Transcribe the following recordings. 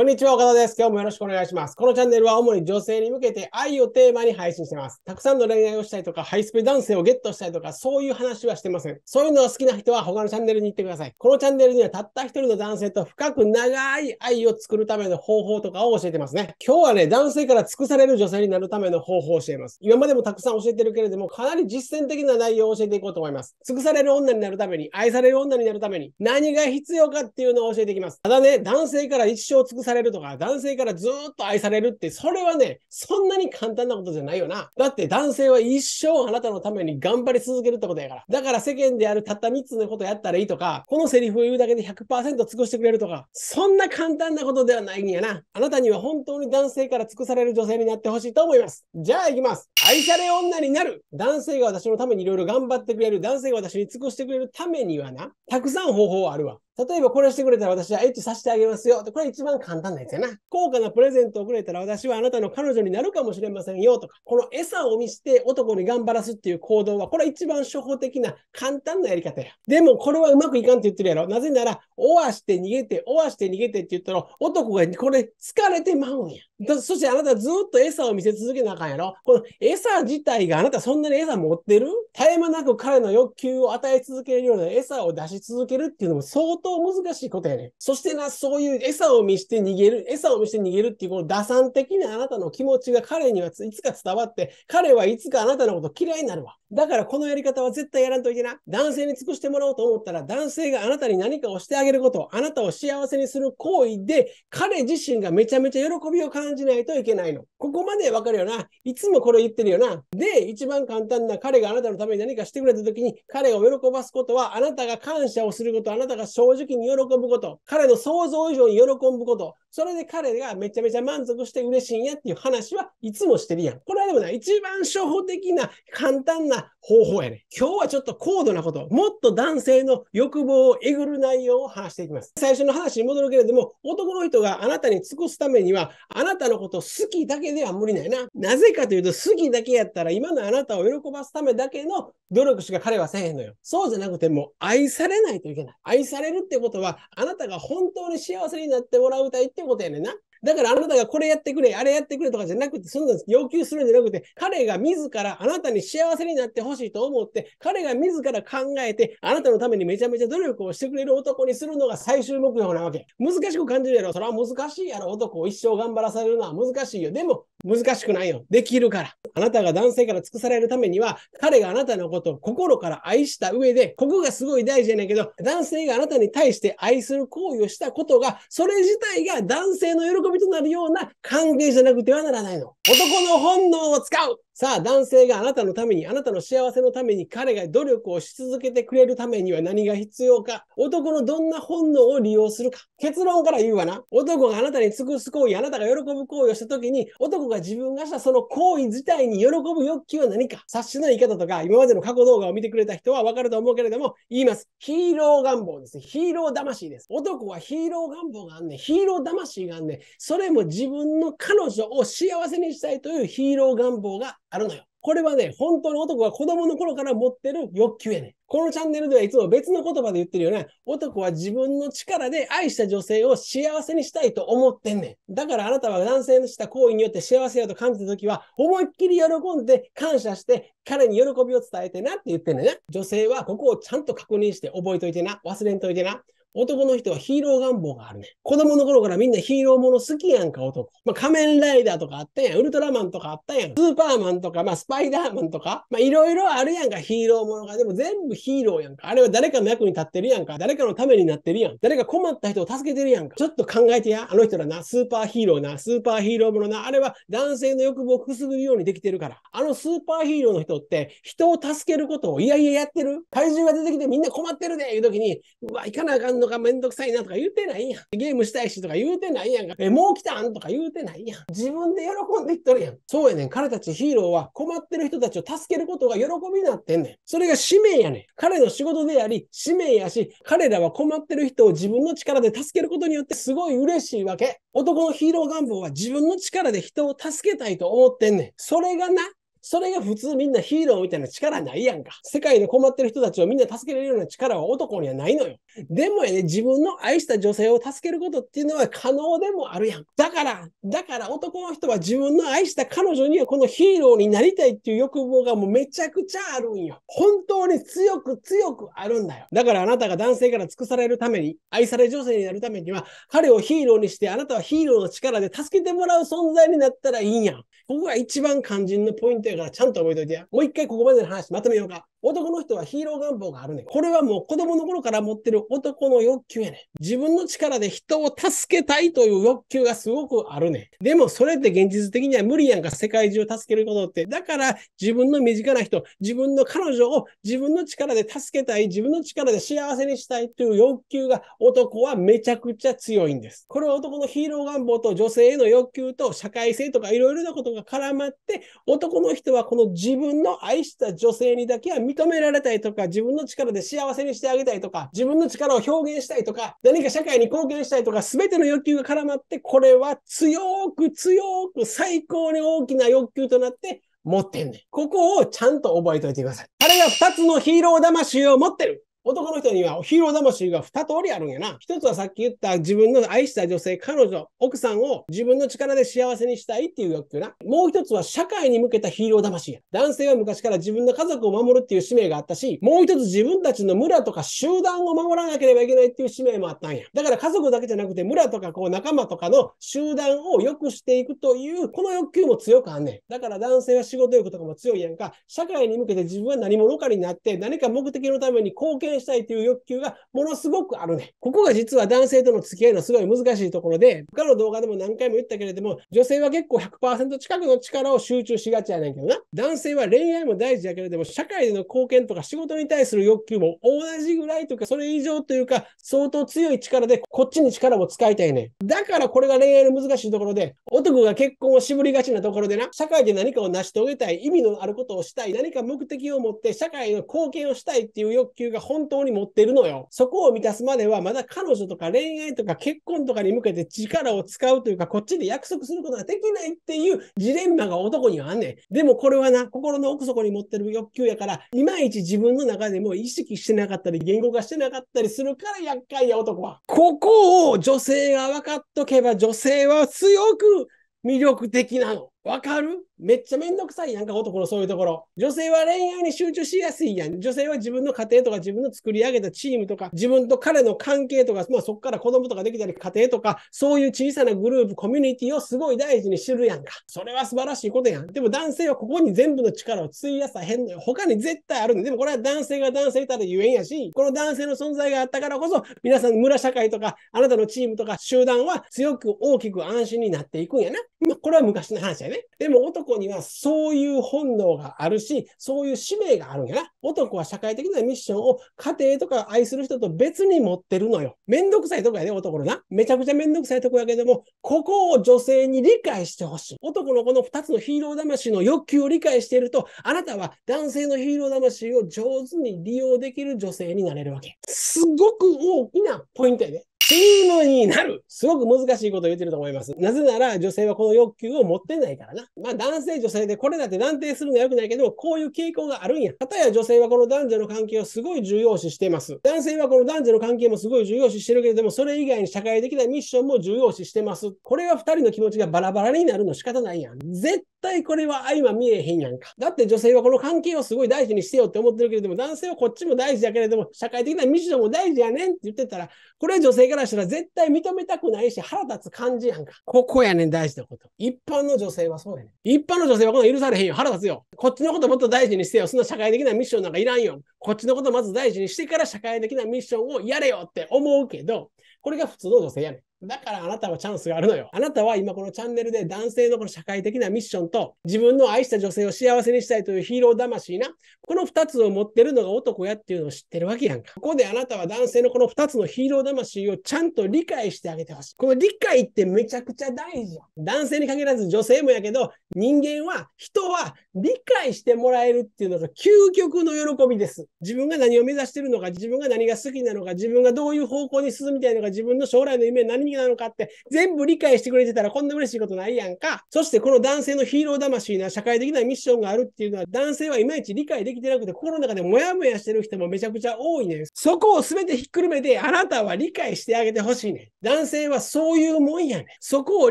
こんにちは、岡田です。今日もよろしくお願いします。このチャンネルは主に女性に向けて愛をテーマに配信してます。たくさんの恋愛をしたいとか、ハイスペ男性をゲットしたりとか、そういう話はしてません。そういうのが好きな人は他のチャンネルに行ってください。このチャンネルにはたった一人の男性と深く長い愛を作るための方法とかを教えてますね。今日はね、男性から尽くされる女性になるための方法を教えます。今までもたくさん教えてるけれども、かなり実践的な内容を教えていこうと思います。尽くされる女になるために、愛される女になるために、何が必要かっていうのを教えていきます。ただね、男性から一生尽くさされるとか、男性からずっと愛されるって、それはね、そんなに簡単なことじゃないよな。だって男性は一生あなたのために頑張り続けるってことやから。だから世間であるたった3つのことやったらいいとか、このセリフを言うだけで100%尽くしてくれるとか、そんな簡単なことではないんやな。あなたには本当に男性から尽くされる女性になってほしいと思います。じゃあ行きます。愛され女になる男性が私のためにいろいろ頑張ってくれる。男性が私に尽くしてくれるためにはな、たくさん方法あるわ。例えばこれしてくれたら私はエッチさせてあげますよ。これ一番簡単なやつやな。高価なプレゼントをくれたら私はあなたの彼女になるかもしれませんよとか、この餌を見して男に頑張らすっていう行動は、これ一番初歩的な簡単なやり方や。でもこれはうまくいかんって言ってるやろ。なぜなら、オアして逃げて、オわして逃げてって言ったら、男がこれ疲れてまうんや。だそしてあなたずっと餌を見せ続けなあかんやろ。この餌自体があなたそんなに餌持ってる絶え間なく彼の欲求を与え続けるような餌を出し続けるっていうのも相当難しいことやねそしてな、そういう餌を見して逃げる、餌を見して逃げるっていうこの打算的なあなたの気持ちが彼にはいつか伝わって、彼はいつかあなたのこと嫌いになるわ。だからこのやり方は絶対やらんといけない。男性に尽くしてもらおうと思ったら、男性があなたに何かをしてあげること、あなたを幸せにする行為で、彼自身がめちゃめちゃ喜びを感感じないといけないの。ここまでわかるよな。いつもこれ言ってるよな。で、一番簡単な彼があなたのために何かしてくれた時に、彼を喜ばすことは、あなたが感謝をすること、あなたが正直に喜ぶこと、彼の想像以上に喜ぶこと、それで彼がめちゃめちゃ満足して嬉しいんやっていう話はいつもしてるやん。これはでもな、一番初歩的な簡単な方法やね。今日はちょっと高度なこと、もっと男性の欲望をえぐる内容を話していきます。最初の話に戻るけれども、男の人があなたに尽くすためには、あなたのこと好きだけでは無理ないな。なぜかというと、好きだけやったら今のあなたを喜ばすためだけの努力しか彼はせえへんのよ。そうじゃなくても愛されないといけない。愛されるってことは、あなたが本当に幸せになってもらうたいってことやねんな。だからあなたがこれやってくれ、あれやってくれとかじゃなくて、そんな要求するんじゃなくて、彼が自らあなたに幸せになってほしいと思って、彼が自ら考えて、あなたのためにめちゃめちゃ努力をしてくれる男にするのが最終目標なわけ。難しく感じるやろ。それは難しいやろ。男を一生頑張らされるのは難しいよ。でも、難しくないよ。できるから。あなたが男性から尽くされるためには、彼があなたのことを心から愛した上で、ここがすごい大事やねんけど、男性があなたに対して愛する行為をしたことが、それ自体が男性の喜びびとなるような関係じゃなくてはならないの。男の本能を使うさあ、男性があなたのために、あなたの幸せのために、彼が努力をし続けてくれるためには何が必要か、男のどんな本能を利用するか。結論から言うわな。男があなたに尽くす行為、あなたが喜ぶ行為をした時に、男が自分がしたその行為自体に喜ぶ欲求は何か。察しの言い方とか、今までの過去動画を見てくれた人はわかると思うけれども、言います。ヒーロー願望です。ヒーロー魂です。男はヒーロー願望があんねん。ヒーロー魂があんねん。それも自分の彼女を幸せにしたいというヒーロー願望があるのよ。これはね、本当の男が子供の頃から持ってる欲求やねん。このチャンネルではいつも別の言葉で言ってるよな、男は自分の力で愛した女性を幸せにしたいと思ってんねん。だからあなたは男性のした行為によって幸せやと感じた時は、思いっきり喜んで感謝して、彼に喜びを伝えてなって言ってんねんな。女性はここをちゃんと確認して覚えといてな。忘れんといてな。男の人はヒーロー願望があるね。子供の頃からみんなヒーローもの好きやんか、男。まあ、仮面ライダーとかあったやん。ウルトラマンとかあったやん。スーパーマンとか、まあ、スパイダーマンとか、まあ、いろいろあるやんか、ヒーローものが。でも全部ヒーローやんか。あれは誰かの役に立ってるやんか。誰かのためになってるやん。誰か困った人を助けてるやんか。ちょっと考えてや。あの人らな、スーパーヒーローな、スーパーヒーローものな。あれは男性の欲望をくすぐるようにできてるから。あのスーパーヒーローの人って、人を助けることをいやいややってる。体重が出てきてみんな困ってるで、いう時に、うわ、行かなあかんのがめんどくさいなとか言うてないやん。ゲームしたいしとか言うてないやんか。え、もう来たんとか言うてないやん。自分で喜んでっとるやん。そうやねん。彼たちヒーローは困ってる人たちを助けることが喜びになってんねん。それが使命やねん。彼の仕事であり、使命やし、彼らは困ってる人を自分の力で助けることによってすごい嬉しいわけ。男のヒーロー願望は自分の力で人を助けたいと思ってんねん。それがな、それが普通みんなヒーローみたいな力ないやんか。世界で困ってる人たちをみんな助けれるような力は男にはないのよ。でもやね、自分の愛した女性を助けることっていうのは可能でもあるやん。だから、だから男の人は自分の愛した彼女にはこのヒーローになりたいっていう欲望がもうめちゃくちゃあるんよ。本当に強く強くあるんだよ。だからあなたが男性から尽くされるために、愛され女性になるためには、彼をヒーローにしてあなたはヒーローの力で助けてもらう存在になったらいいんやん。ここが一番肝心のポイントやから、ちゃんと覚えておいてや。もう一回ここまでの話まとめようか。男の人はヒーロー願望があるねこれはもう子供の頃から持ってる男の欲求やね自分の力で人を助けたいという欲求がすごくあるねでもそれって現実的には無理やんか、世界中を助けることって。だから自分の身近な人、自分の彼女を自分の力で助けたい、自分の力で幸せにしたいという欲求が男はめちゃくちゃ強いんです。これは男のヒーロー願望と女性への欲求と社会性とかいろいろなことが絡まって、男の人はこの自分の愛した女性にだけは認められたいとか、自分の力で幸せにしてあげたいとか、自分の力を表現したいとか、何か社会に貢献したいとか、全ての欲求が絡まって、これは強く強く最高に大きな欲求となって、持ってんねん。ここをちゃんと覚えておいてください。彼が二つのヒーロー魂を持ってる。男の人にはヒーロー魂が二通りあるんやな。一つはさっき言った自分の愛した女性、彼女、奥さんを自分の力で幸せにしたいっていう欲求な。もう一つは社会に向けたヒーロー魂や。男性は昔から自分の家族を守るっていう使命があったし、もう一つ自分たちの村とか集団を守らなければいけないっていう使命もあったんや。だから家族だけじゃなくて村とかこう仲間とかの集団を良くしていくという、この欲求も強くあんねん。だから男性は仕事欲とかも強いやんか。社会に向けて自分は何者かになって何か目的のために貢献現したいという欲求がものすごくあるね。ここが実は男性との付き合いのすごい難しいところで、他の動画でも何回も言ったけれども、女性は結構100%近くの力を集中しがちやねんけどな。男性は恋愛も大事やけれども、社会での貢献とか仕事に対する欲求も同じぐらいとか、それ以上というか、相当強い力でこっちに力も使いたいねだからこれが恋愛の難しいところで、男が結婚を渋りがちなところでな、社会で何かを成し遂げたい、意味のあることをしたい、何か目的を持って社会の貢献をしたいっていう欲求が本本当に持ってるのよ。そこを満たすまでは、まだ彼女とか恋愛とか結婚とかに向けて力を使うというか、こっちで約束することができないっていうジレンマが男にはあんねん。でもこれはな、心の奥底に持ってる欲求やから、いまいち自分の中でも意識してなかったり、言語化してなかったりするから厄介や男は。ここを女性が分かっとけば、女性は強く魅力的なの。わかるめっちゃめんどくさいやんか、男のそういうところ。女性は恋愛に集中しやすいやん。女性は自分の家庭とか自分の作り上げたチームとか、自分と彼の関係とか、まあそこから子供とかできたり家庭とか、そういう小さなグループ、コミュニティをすごい大事にしてるやんか。それは素晴らしいことやん。でも男性はここに全部の力を費やさへんのよ。他に絶対あるんで、でもこれは男性が男性たらゆえんやし、この男性の存在があったからこそ、皆さん村社会とか、あなたのチームとか集団は強く大きく安心になっていくんやな。まあこれは昔の話やね。でも男にはそういう本能があるし、そういう使命があるんやな。男は社会的なミッションを家庭とか愛する人と別に持ってるのよ。めんどくさいとこやね、男のな。めちゃくちゃめんどくさいとこやけども、ここを女性に理解してほしい。男のこの2つのヒーロー魂の欲求を理解していると、あなたは男性のヒーロー魂を上手に利用できる女性になれるわけ。すごく大きなポイントやね。チームになるすごく難しいことを言ってると思います。なぜなら女性はこの欲求を持ってないからな。まあ男性女性でこれだって断定するのは良くないけど、こういう傾向があるんや。かたや女性はこの男女の関係をすごい重要視してます。男性はこの男女の関係もすごい重要視してるけれども、それ以外に社会的なミッションも重要視してます。これは2人の気持ちがバラバラになるの仕方ないやん。絶対これは相ま見えへんやんか。だって女性はこの関係をすごい大事にしてよって思ってるけれども、男性はこっちも大事だけれども、社会的なミッションも大事やねんって言ってたら、これは女性からしたら絶対認めたくないし腹立つ感じやんか。ここやねん、大事なこと。一般の女性はそうやねん。一般の女性はこの許されへんよ。腹立つよ。こっちのこともっと大事にしてよ。そんな社会的なミッションなんかいらんよ。こっちのことまず大事にしてから社会的なミッションをやれよって思うけど、これが普通の女性やねん。だからあなたはチャンスがあるのよ。あなたは今このチャンネルで男性のこの社会的なミッションと自分の愛した女性を幸せにしたいというヒーロー魂な、この2つを持ってるのが男やっていうのを知ってるわけやんか。ここであなたは男性のこの2つのヒーロー魂をちゃんと理解してあげてほしい。この理解ってめちゃくちゃ大事やん。男性に限らず女性もやけど、人間は、人は理解してもらえるっていうのが究極の喜びです。自分が何を目指してるのか、自分が何が好きなのか、自分がどういう方向に進みたいのか、自分の将来の夢何に何なのかって全部理解してくれてたらこんな嬉しいことないやんか。そしてこの男性のヒーロー魂な社会的なミッションがあるっていうのは男性はいまいち理解できてなくて心の中でモヤモヤしてる人もめちゃくちゃ多いねん。そこを全てひっくるめてあなたは理解してあげてほしいねん。男性はそういうもんやねん。そこを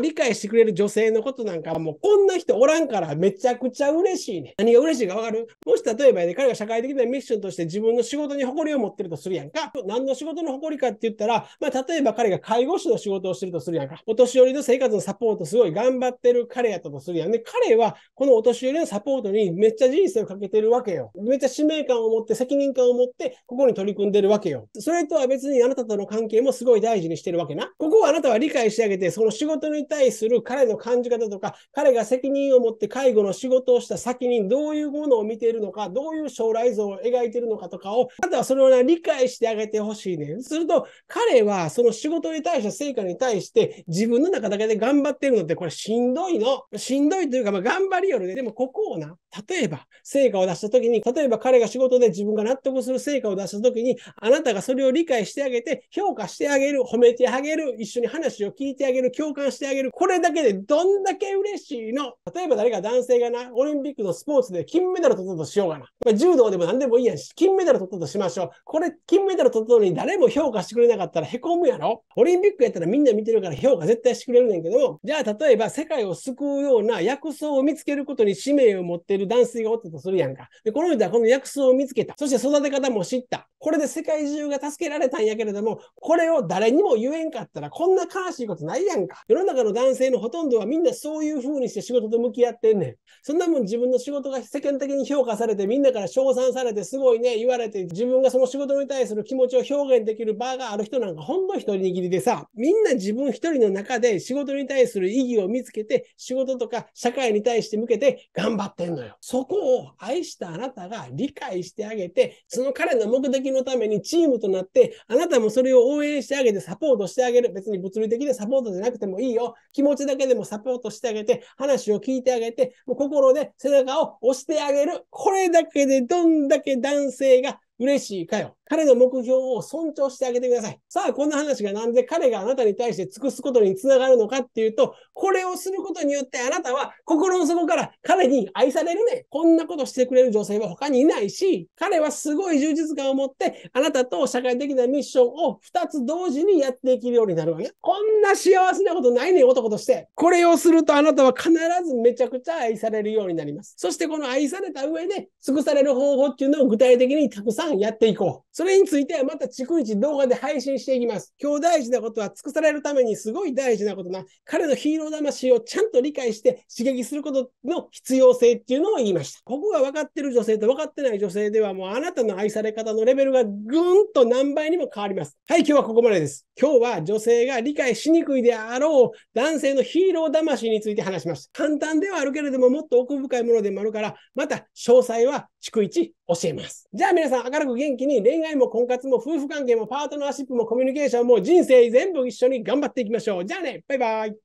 理解してくれる女性のことなんかもうこんな人おらんからめちゃくちゃ嬉しいねん。何が嬉しいかわかるもし例えばね、彼が社会的なミッションとして自分の仕事に誇りを持ってるとするやんか。何の仕事の誇りかって言ったら、まあ、例えば彼が介護士の仕事事をしてるとするやんか。お年寄りの生活のサポートすごい頑張ってる彼やったとするやんね。彼はこのお年寄りのサポートにめっちゃ人生をかけてるわけよ。めっちゃ使命感を持って責任感を持ってここに取り組んでるわけよ。それとは別にあなたとの関係もすごい大事にしてるわけな。ここをあなたは理解してあげて、その仕事に対する彼の感じ方とか、彼が責任を持って介護の仕事をした先にどういうものを見ているのか、どういう将来像を描いてるのかとかを、あなたはそれを、理解してあげてほしいね。すると、彼はその仕事に対して成果に対して自分の中だけで頑張ってるのってこれしんどいの。しんどいというか、まあ、頑張りよるね。でもここをな、例えば成果を出した時に、例えば彼が仕事で自分が納得する成果を出した時に、あなたがそれを理解してあげて、評価してあげる、褒めてあげる、一緒に話を聞いてあげる、共感してあげる。これだけでどんだけ嬉しいの。例えば誰か男性がな、オリンピックのスポーツで金メダル取ったとしようがな。ま柔道でも何でもいいやし、金メダル取ったとしましょう。これ金メダル取ったのに誰も評価してくれなかったら凹むやろ。オリンピックやったらみんな見てるから評価絶対してくれるねんけど、じゃあ例えば世界を救うような薬草を見つけることに使命を持っている男性がおったとするやんか。で、この人はこの薬草を見つけた。そして育て方も知った。これで世界中が助けられたんやけれども、これを誰にも言えんかったらこんな悲しいことないやんか。世の中の男性のほとんどはみんなそういう風にして仕事と向き合ってんねん。そんなもん自分の仕事が世間的に評価されてみんなから称賛されてすごいね言われて自分がその仕事に対する気持ちを表現できる場がある人なんかほんの一握りでさ、みんんな自分一人の中で仕事に対する意義を見つけて、仕事とか社会に対して向けて頑張ってんのよ。そこを愛したあなたが理解してあげて、その彼の目的のためにチームとなって、あなたもそれを応援してあげてサポートしてあげる。別に物理的なサポートじゃなくてもいいよ。気持ちだけでもサポートしてあげて、話を聞いてあげて、もう心で背中を押してあげる。これだけでどんだけ男性が嬉しいかよ。彼の目標を尊重してあげてください。さあ、こんな話がなんで彼があなたに対して尽くすことにつながるのかっていうと、これをすることによってあなたは心の底から彼に愛されるね。こんなことしてくれる女性は他にいないし、彼はすごい充実感を持って、あなたと社会的なミッションを2つ同時にやっていけるようになるわけ。こんな幸せなことないね、男として。これをするとあなたは必ずめちゃくちゃ愛されるようになります。そしてこの愛された上で、尽くされる方法っていうのを具体的にたくさんやっていこう。それについてはまた逐一動画で配信していきます。今日大事なことは尽くされるためにすごい大事なことな、彼のヒーロー魂をちゃんと理解して刺激することの必要性っていうのを言いました。ここが分かってる女性と分かってない女性ではもうあなたの愛され方のレベルがぐんと何倍にも変わります。はい、今日はここまでです。今日は女性が理解しにくいであろう男性のヒーロー魂について話しました。簡単ではあるけれどももっと奥深いものでもあるから、また詳細は逐一教えます。じゃあ皆さん明るく元気に恋愛も婚活も夫婦関係もパートナーシップもコミュニケーションも人生全部一緒に頑張っていきましょう。じゃあね、バイバイ。